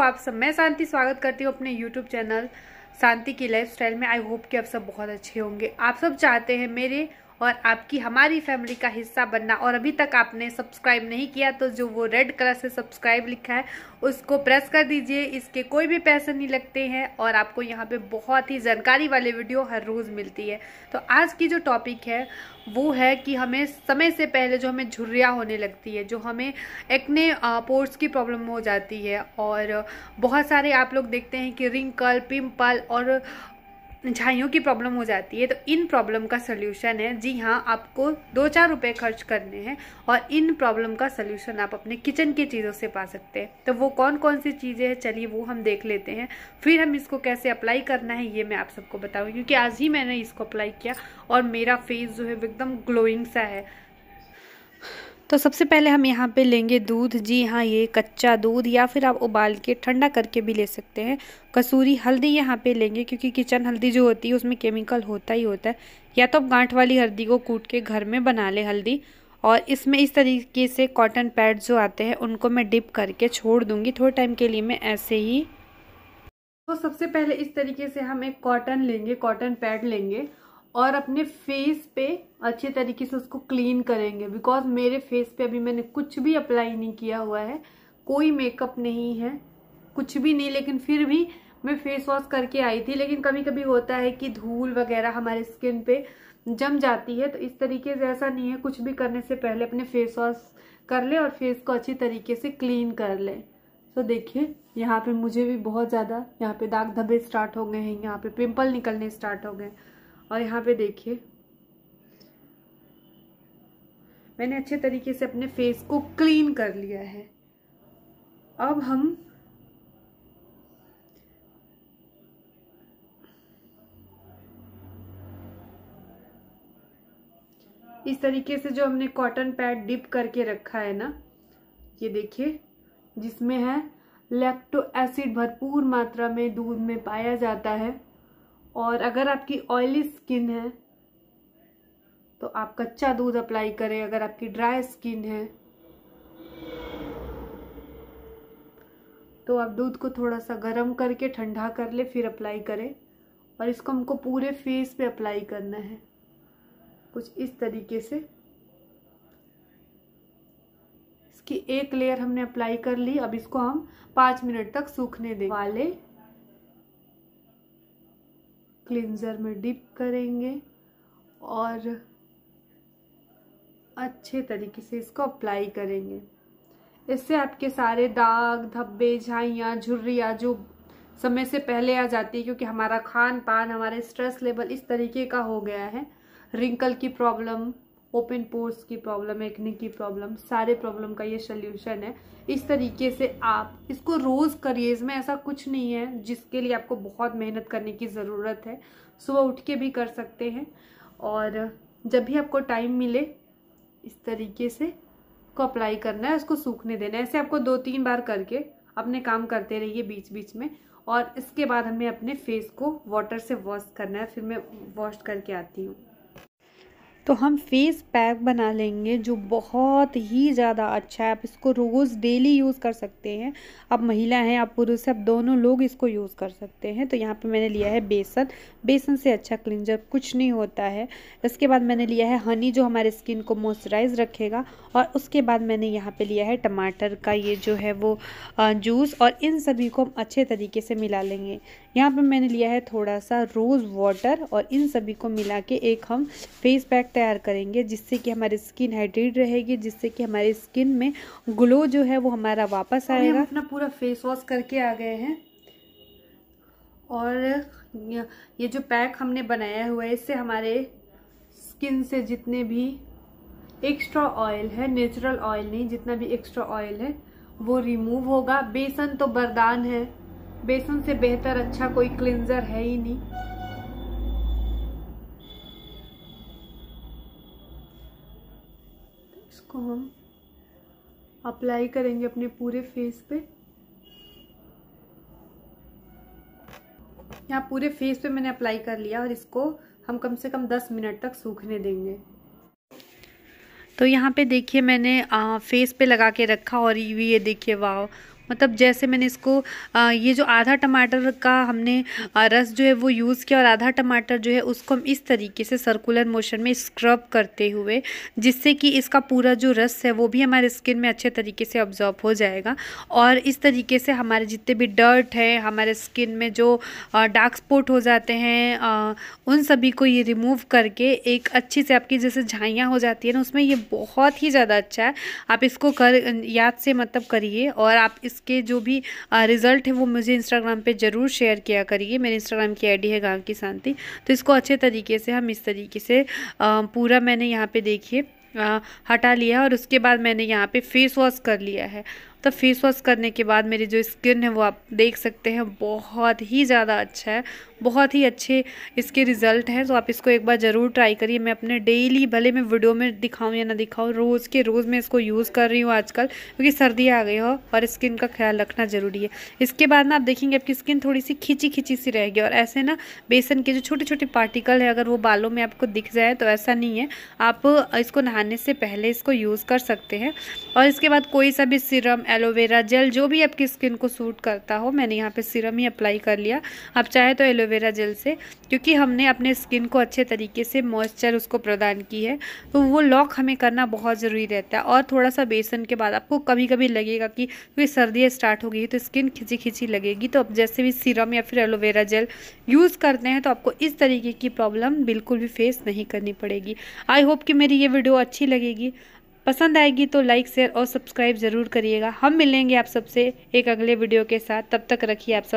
आप सब मैं शांति स्वागत करती हूँ अपने यूट्यूब चैनल शांति की लाइफ स्टाइल में आई होप कि आप सब बहुत अच्छे होंगे आप सब चाहते हैं मेरे और आपकी हमारी फैमिली का हिस्सा बनना और अभी तक आपने सब्सक्राइब नहीं किया तो जो वो रेड कलर से सब्सक्राइब लिखा है उसको प्रेस कर दीजिए इसके कोई भी पैसे नहीं लगते हैं और आपको यहाँ पे बहुत ही जानकारी वाले वीडियो हर रोज़ मिलती है तो आज की जो टॉपिक है वो है कि हमें समय से पहले जो हमें झुर्रिया होने लगती है जो हमें एक्ने पोर्ट्स की प्रॉब्लम हो जाती है और बहुत सारे आप लोग देखते हैं कि रिंकल पिम्पल और झाइयों की प्रॉब्लम हो जाती है तो इन प्रॉब्लम का सोल्यूशन है जी हाँ आपको दो चार रुपए खर्च करने हैं और इन प्रॉब्लम का सोल्यूशन आप अपने किचन की चीज़ों से पा सकते हैं तो वो कौन कौन सी चीज़ें हैं चलिए वो हम देख लेते हैं फिर हम इसको कैसे अप्लाई करना है ये मैं आप सबको बताऊँ क्योंकि आज ही मैंने इसको अप्लाई किया और मेरा फेस जो है एकदम ग्लोइंग सा है तो सबसे पहले हम यहाँ पे लेंगे दूध जी हाँ ये कच्चा दूध या फिर आप उबाल के ठंडा करके भी ले सकते हैं कसूरी हल्दी यहाँ पे लेंगे क्योंकि किचन हल्दी जो होती है उसमें केमिकल होता ही होता है या तो आप गांठ वाली हल्दी को कूट के घर में बना ले हल्दी और इसमें इस तरीके से कॉटन पैड जो आते हैं उनको मैं डिप करके छोड़ दूँगी थोड़े टाइम के लिए मैं ऐसे ही तो सबसे पहले इस तरीके से हम एक कॉटन लेंगे कॉटन पैड लेंगे और अपने फेस पे अच्छे तरीके से उसको क्लीन करेंगे बिकॉज मेरे फेस पे अभी मैंने कुछ भी अप्लाई नहीं किया हुआ है कोई मेकअप नहीं है कुछ भी नहीं लेकिन फिर भी मैं फेस वॉश करके आई थी लेकिन कभी कभी होता है कि धूल वगैरह हमारे स्किन पे जम जाती है तो इस तरीके से ऐसा नहीं है कुछ भी करने से पहले अपने फेस वॉश कर ले और फेस को अच्छी तरीके से क्लीन कर ले तो देखिए यहाँ पे मुझे भी बहुत ज़्यादा यहाँ पे दाग धब्बे स्टार्ट हो गए हैं यहाँ पे पिंपल निकलने स्टार्ट हो गए हैं और यहाँ पे देखिए मैंने अच्छे तरीके से अपने फेस को क्लीन कर लिया है अब हम इस तरीके से जो हमने कॉटन पैड डिप करके रखा है ना ये देखिए जिसमें है लैक्टो एसिड भरपूर मात्रा में दूध में पाया जाता है और अगर आपकी ऑयली स्किन है तो आप कच्चा दूध अप्लाई करें अगर आपकी ड्राई स्किन है तो आप दूध को थोड़ा सा गर्म करके ठंडा कर ले फिर अप्लाई करें और इसको हमको पूरे फेस पे अप्लाई करना है कुछ इस तरीके से इसकी एक लेयर हमने अप्लाई कर ली अब इसको हम पाँच मिनट तक सूखने दें वाले क्लिनज़र में डिप करेंगे और अच्छे तरीके से इसको अप्लाई करेंगे इससे आपके सारे दाग धब्बे झाइयाँ झुर्रियाँ जो समय से पहले आ जाती है क्योंकि हमारा खान पान हमारे स्ट्रेस लेवल इस तरीके का हो गया है रिंकल की प्रॉब्लम ओपन पोर्स की प्रॉब्लम एक्ने की प्रॉब्लम सारे प्रॉब्लम का ये सोल्यूशन है इस तरीके से आप इसको रोज़ करिए इसमें ऐसा कुछ नहीं है जिसके लिए आपको बहुत मेहनत करने की ज़रूरत है सुबह उठ के भी कर सकते हैं और जब भी आपको टाइम मिले इस तरीके से को अप्लाई करना है उसको सूखने देना है ऐसे आपको दो तीन बार करके अपने काम करते रहिए बीच बीच में और इसके बाद हमें अपने फेस को वाटर से वॉश करना है फिर मैं वॉश करके आती हूँ तो हम फेस पैक बना लेंगे जो बहुत ही ज़्यादा अच्छा है आप इसको रोज़ डेली यूज़ कर सकते हैं आप महिला हैं आप पुरुष हैं आप दोनों लोग इसको यूज़ कर सकते हैं तो यहाँ पे मैंने लिया है बेसन बेसन से अच्छा क्लिनजर कुछ नहीं होता है इसके बाद मैंने लिया है हनी जो हमारे स्किन को मॉइस्चराइज रखेगा और उसके बाद मैंने यहाँ पर लिया है टमाटर का ये जो है वो जूस और इन सभी को हम अच्छे तरीके से मिला लेंगे यहाँ पर मैंने लिया है थोड़ा सा रोज़ वाटर और इन सभी को मिला के एक हम फेस पैक तैयार करेंगे जिससे कि हमारी स्किन हाइड्रेट रहेगी जिससे कि हमारी स्किन में ग्लो जो है वो हमारा वापस आएगा अपना पूरा फेस वॉश करके आ गए हैं और ये जो पैक हमने बनाया हुआ है इससे हमारे स्किन से जितने भी एक्स्ट्रा ऑयल है नेचुरल ऑयल नहीं जितना भी एक्स्ट्रा ऑयल है वो रिमूव होगा बेसन तो बरदान है बेसन से बेहतर अच्छा कोई क्लिनजर है ही नहीं इसको हम अप्लाई करेंगे अपने पूरे फेस पे यहाँ पूरे फेस पे मैंने अप्लाई कर लिया और इसको हम कम से कम दस मिनट तक सूखने देंगे तो यहाँ पे देखिए मैंने आ, फेस पे लगा के रखा और ये देखिए वाह मतलब जैसे मैंने इसको ये जो आधा टमाटर का हमने रस जो है वो यूज़ किया और आधा टमाटर जो है उसको हम इस तरीके से सर्कुलर मोशन में स्क्रब करते हुए जिससे कि इसका पूरा जो रस है वो भी हमारे स्किन में अच्छे तरीके से ऑब्जॉर्ब हो जाएगा और इस तरीके से हमारे जितने भी डर्ट है हमारे स्किन में जो डार्क स्पॉट हो जाते हैं उन सभी को ये रिमूव करके एक अच्छी से आपकी जैसे झाइयाँ हो जाती है ना उसमें ये बहुत ही ज़्यादा अच्छा है आप इसको कर याद से मतलब करिए और आप इस इसके जो भी रिज़ल्ट है वो मुझे इंस्टाग्राम पे ज़रूर शेयर किया करिए मेरे इंस्टाग्राम की आईडी है गाँव की शांति तो इसको अच्छे तरीके से हम इस तरीके से पूरा मैंने यहाँ पे देखिए हटा लिया और उसके बाद मैंने यहाँ पे फेस वॉश कर लिया है तो फेस वॉश करने के बाद मेरी जो स्किन है वो आप देख सकते हैं बहुत ही ज़्यादा अच्छा है बहुत ही अच्छे इसके रिज़ल्ट हैं तो आप इसको एक बार ज़रूर ट्राई करिए मैं अपने डेली भले मैं वीडियो में दिखाऊँ या ना दिखाऊँ रोज़ के रोज़ मैं इसको यूज़ कर रही हूँ आजकल क्योंकि सर्दी आ गई हो और स्किन का ख्याल रखना ज़रूरी है इसके बाद ना आप देखेंगे आपकी स्किन थोड़ी सी खींची खींची सी रहेगी और ऐसे ना बेसन के जो छोटे छोटे पार्टिकल है अगर वो बालों में आपको दिख जाए तो ऐसा नहीं है आप इसको नहाने से पहले इसको यूज़ कर सकते हैं और इसके बाद कोई सा भी सिरम एलोवेरा जेल जो भी आपकी स्किन को सूट करता हो मैंने यहाँ पे सीरम ही अप्लाई कर लिया आप चाहे तो एलोवेरा जेल से क्योंकि हमने अपने स्किन को अच्छे तरीके से मॉइस्चर उसको प्रदान की है तो वो लॉक हमें करना बहुत ज़रूरी रहता है और थोड़ा सा बेसन के बाद आपको कभी कभी लगेगा कि क्योंकि सर्दियाँ स्टार्ट हो गई तो स्किन खिंची खिंची लगेगी तो आप जैसे भी सीरम या फिर एलोवेरा जेल यूज़ करते हैं तो आपको इस तरीके की प्रॉब्लम बिल्कुल भी फेस नहीं करनी पड़ेगी आई होप कि मेरी ये वीडियो अच्छी लगेगी पसंद आएगी तो लाइक शेयर और सब्सक्राइब ज़रूर करिएगा हम मिलेंगे आप सबसे एक अगले वीडियो के साथ तब तक रखिए आप सब